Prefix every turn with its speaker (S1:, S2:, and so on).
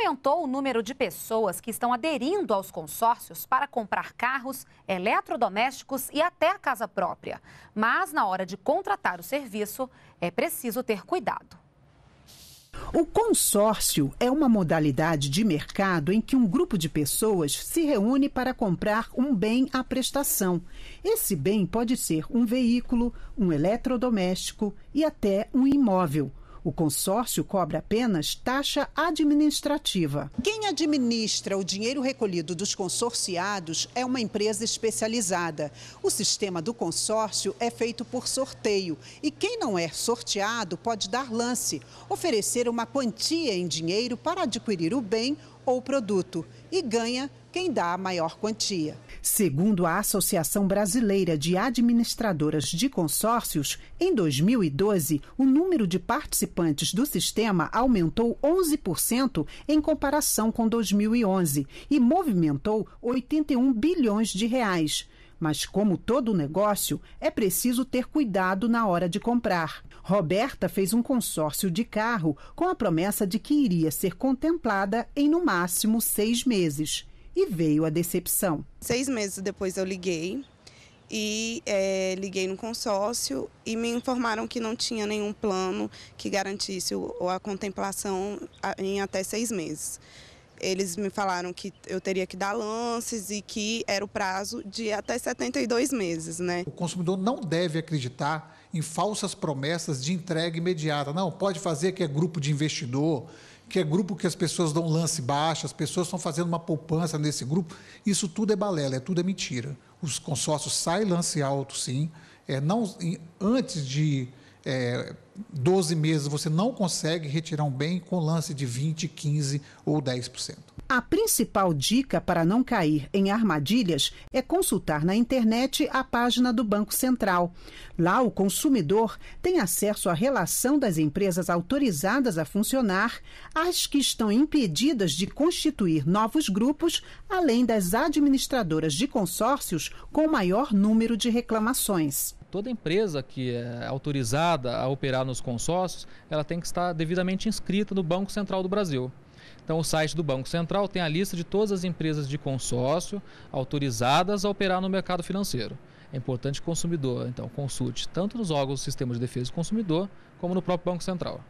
S1: aumentou o número de pessoas que estão aderindo aos consórcios para comprar carros, eletrodomésticos e até a casa própria. Mas na hora de contratar o serviço, é preciso ter cuidado. O consórcio é uma modalidade de mercado em que um grupo de pessoas se reúne para comprar um bem à prestação. Esse bem pode ser um veículo, um eletrodoméstico e até um imóvel. O consórcio cobra apenas taxa administrativa. Quem administra o dinheiro recolhido dos consorciados é uma empresa especializada. O sistema do consórcio é feito por sorteio e quem não é sorteado pode dar lance, oferecer uma quantia em dinheiro para adquirir o bem ou produto e ganha quem dá a maior quantia. Segundo a Associação Brasileira de Administradoras de Consórcios, em 2012, o número de participantes do sistema aumentou 11% em comparação com 2011 e movimentou 81 bilhões de reais. Mas, como todo negócio, é preciso ter cuidado na hora de comprar. Roberta fez um consórcio de carro com a promessa de que iria ser contemplada em no máximo seis meses e veio a decepção.
S2: Seis meses depois eu liguei e é, liguei no consórcio e me informaram que não tinha nenhum plano que garantisse a contemplação em até seis meses. Eles me falaram que eu teria que dar lances e que era o prazo
S3: de até 72 meses, né? O consumidor não deve acreditar em falsas promessas de entrega imediata. Não, pode fazer que é grupo de investidor, que é grupo que as pessoas dão lance baixo, as pessoas estão fazendo uma poupança nesse grupo. Isso tudo é balela, é tudo é mentira. Os consórcios saem lance alto, sim. É, não, antes de é, 12 meses você não consegue retirar um bem com lance de 20, 15 ou 10%.
S1: A principal dica para não cair em armadilhas é consultar na internet a página do Banco Central. Lá, o consumidor tem acesso à relação das empresas autorizadas a funcionar, as que estão impedidas de constituir novos grupos, além das administradoras de consórcios com maior número de reclamações
S4: toda empresa que é autorizada a operar nos consórcios, ela tem que estar devidamente inscrita no Banco Central do Brasil. Então, o site do Banco Central tem a lista de todas as empresas de consórcio autorizadas a operar no mercado financeiro. É importante que o consumidor, então, consulte tanto nos órgãos do Sistema de Defesa do Consumidor, como no próprio Banco Central.